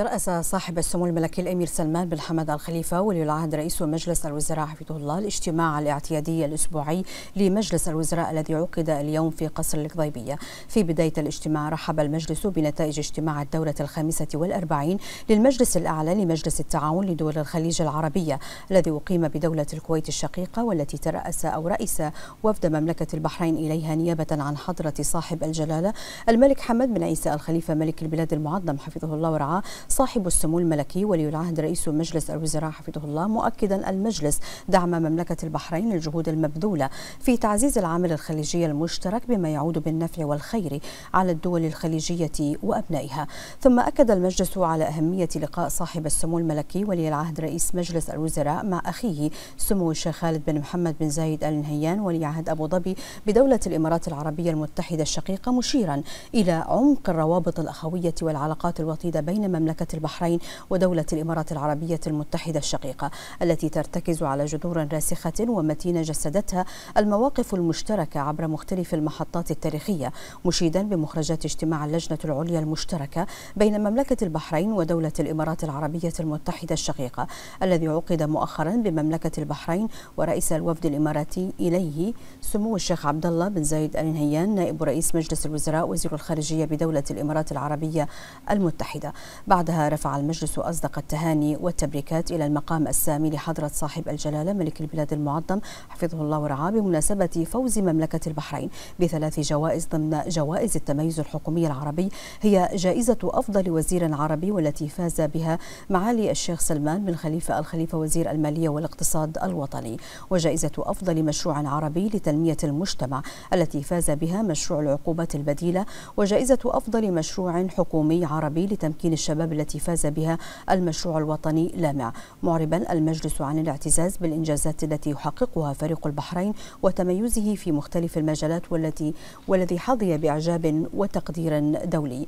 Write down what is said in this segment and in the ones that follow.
ترأس صاحب السمو الملكي الأمير سلمان بن حمد الخليفة ولي العهد رئيس مجلس الوزراء حفظه الله الاجتماع الاعتيادي الأسبوعي لمجلس الوزراء الذي عقد اليوم في قصر القضيبية في بداية الاجتماع رحب المجلس بنتائج اجتماع الدورة الخامسة والأربعين للمجلس الأعلى لمجلس التعاون لدول الخليج العربية الذي أقيم بدولة الكويت الشقيقة والتي ترأس أو رئيس وفد مملكة البحرين إليها نيابة عن حضرة صاحب الجلالة الملك حمد بن عيسى الخليفة ملك البلاد المعظم حفظه الله ورعاه صاحب السمو الملكي ولي العهد رئيس مجلس الوزراء حفظه الله مؤكدا المجلس دعم مملكة البحرين الجهود المبذولة في تعزيز العمل الخليجي المشترك بما يعود بالنفع والخير على الدول الخليجية وأبنائها ثم أكد المجلس على أهمية لقاء صاحب السمو الملكي ولي العهد رئيس مجلس الوزراء مع أخيه سمو الشيخ خالد بن محمد بن زايد آل نهيان ولي عهد أبو ظبي بدولة الإمارات العربية المتحدة الشقيقة مشيرا إلى عمق الروابط الأخوية والعلاقات الوطيدة بين مملكة مملكة البحرين ودولة الإمارات العربية المتحدة الشقيقة التي ترتكز على جذور راسخة ومتينة جسدتها المواقف المشتركة عبر مختلف المحطات التاريخية مشيدا بمخرجات اجتماع اللجنة العليا المشتركة بين مملكة البحرين ودولة الإمارات العربية المتحدة الشقيقة الذي عقد مؤخرا بمملكة البحرين ورئيس الوفد الإماراتي إليه سمو الشيخ عبد الله بن زايد آل نهيان نائب رئيس مجلس الوزراء وزير الخارجية بدولة الإمارات العربية المتحدة بعد بعدها رفع المجلس أصدق التهاني والتبريكات إلى المقام السامي لحضرة صاحب الجلالة ملك البلاد المعظم حفظه الله ورعاه بمناسبة فوز مملكة البحرين بثلاث جوائز ضمن جوائز التميز الحكومي العربي هي جائزة أفضل وزير عربي والتي فاز بها معالي الشيخ سلمان بن خليفة الخليفة وزير المالية والاقتصاد الوطني وجائزة أفضل مشروع عربي لتنمية المجتمع التي فاز بها مشروع العقوبات البديلة وجائزة أفضل مشروع حكومي عربي لتمكين الشباب الألقاب التي فاز بها المشروع الوطني لامع معربا المجلس عن الاعتزاز بالإنجازات التي يحققها فريق البحرين وتميزه في مختلف المجالات والتي والذي حظي بإعجاب وتقدير دولي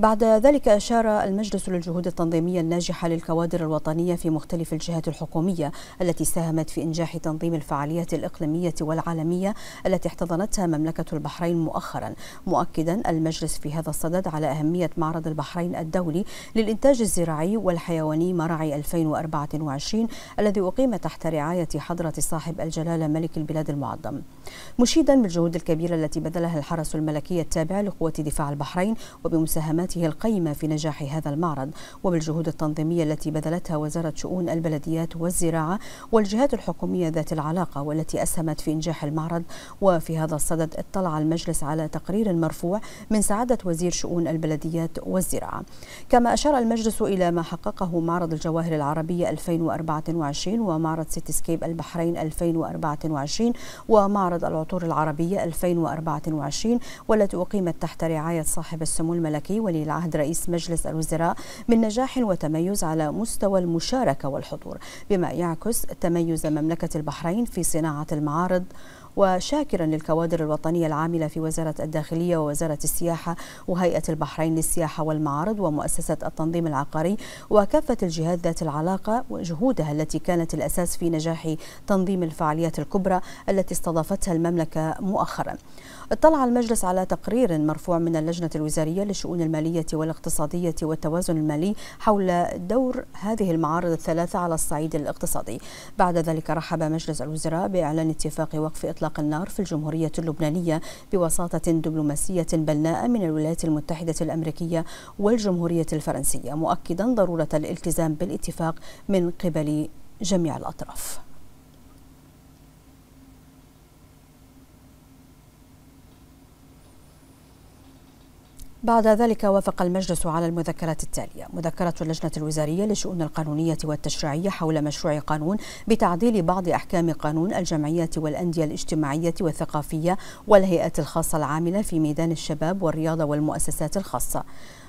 بعد ذلك أشار المجلس للجهود التنظيمية الناجحة للكوادر الوطنية في مختلف الجهات الحكومية التي ساهمت في إنجاح تنظيم الفعاليات الإقليمية والعالمية التي احتضنتها مملكة البحرين مؤخرا مؤكدا المجلس في هذا الصدد على أهمية معرض البحرين الدولي للإنتاج الزراعي والحيواني مرعي 2024 الذي أقيم تحت رعاية حضرة صاحب الجلالة ملك البلاد المعظم مشيدا بالجهود الكبيرة التي بذلها الحرس الملكي التابع لقوة دفاع البحرين وبمساهمات مساهمته القيمة في نجاح هذا المعرض وبالجهود التنظيمية التي بذلتها وزارة شؤون البلديات والزراعة والجهات الحكومية ذات العلاقة والتي أسهمت في إنجاح المعرض وفي هذا الصدد اطلع المجلس على تقرير مرفوع من سعادة وزير شؤون البلديات والزراعة كما أشار المجلس إلى ما حققه معرض الجواهر العربية 2024 ومعرض سيتسكيب البحرين 2024 ومعرض العطور العربية 2024 والتي أقيمت تحت رعاية صاحب السمو الملكي ولي العهد رئيس مجلس الوزراء من نجاح وتميز على مستوى المشاركة والحضور بما يعكس تميز مملكة البحرين في صناعة المعارض وشاكرا للكوادر الوطنية العاملة في وزارة الداخلية ووزارة السياحة وهيئة البحرين للسياحة والمعارض ومؤسسة التنظيم العقاري وكافة الجهات ذات العلاقة وجهودها التي كانت الأساس في نجاح تنظيم الفعاليات الكبرى التي استضافتها المملكة مؤخرا اطلع المجلس على تقرير مرفوع من اللجنة الوزارية للشؤون المالية والاقتصادية والتوازن المالي حول دور هذه المعارض الثلاثة على الصعيد الاقتصادي بعد ذلك رحب مجلس الوزراء بإعلان اتفاق وقف إطلاق إطلاق النار في الجمهورية اللبنانية بوساطة دبلوماسية بلناء من الولايات المتحدة الأمريكية والجمهورية الفرنسية مؤكدا ضرورة الالتزام بالاتفاق من قبل جميع الأطراف بعد ذلك وافق المجلس على المذكرات التالية مذكرة اللجنة الوزارية للشؤون القانونية والتشريعية حول مشروع قانون بتعديل بعض أحكام قانون الجمعيات والأندية الاجتماعية والثقافية والهيئات الخاصة العاملة في ميدان الشباب والرياضة والمؤسسات الخاصة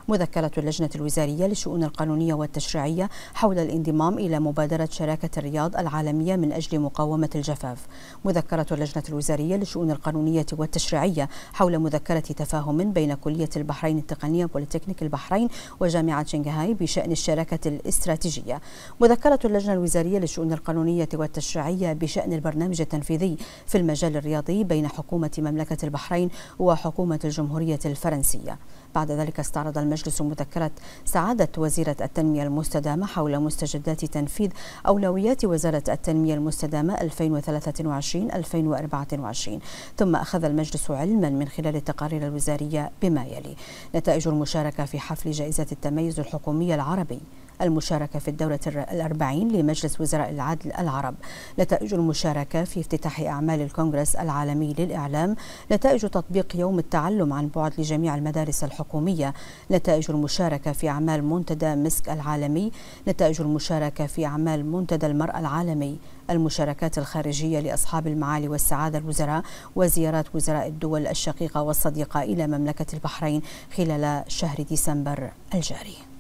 مذكرة اللجنة الوزارية للشؤون القانونية والتشريعية حول الانضمام إلى مبادرة شراكة الرياض العالمية من أجل مقاومة الجفاف مذكرة اللجنة الوزارية للشؤون القانونية والتشريعية حول مذكرة تفاهم بين كلية البحرين التقنية بوليتكنيك البحرين وجامعة شنغهاي بشأن الشراكة الاستراتيجية مذكرة اللجنة الوزارية للشؤون القانونية والتشريعية بشأن البرنامج التنفيذي في المجال الرياضي بين حكومة مملكة البحرين وحكومة الجمهورية الفرنسية بعد ذلك استعرض المجلس مذكرة سعادة وزيرة التنمية المستدامة حول مستجدات تنفيذ أولويات وزارة التنمية المستدامة 2023-2024 ثم أخذ المجلس علما من خلال التقارير الوزارية بما يلي نتائج المشاركة في حفل جائزة التميز الحكومي العربي المشاركة في الدورة الأربعين لمجلس وزراء العدل العرب نتائج المشاركة في افتتاح أعمال الكونغرس العالمي للإعلام نتائج تطبيق يوم التعلم عن بعد لجميع المدارس الحكومية نتائج المشاركة في أعمال منتدى مسك العالمي نتائج المشاركة في أعمال منتدى المرأة العالمي المشاركات الخارجية لأصحاب المعالي والسعادة الوزراء وزيارات وزراء الدول الشقيقة والصديقة إلى مملكة البحرين خلال شهر ديسمبر الجاري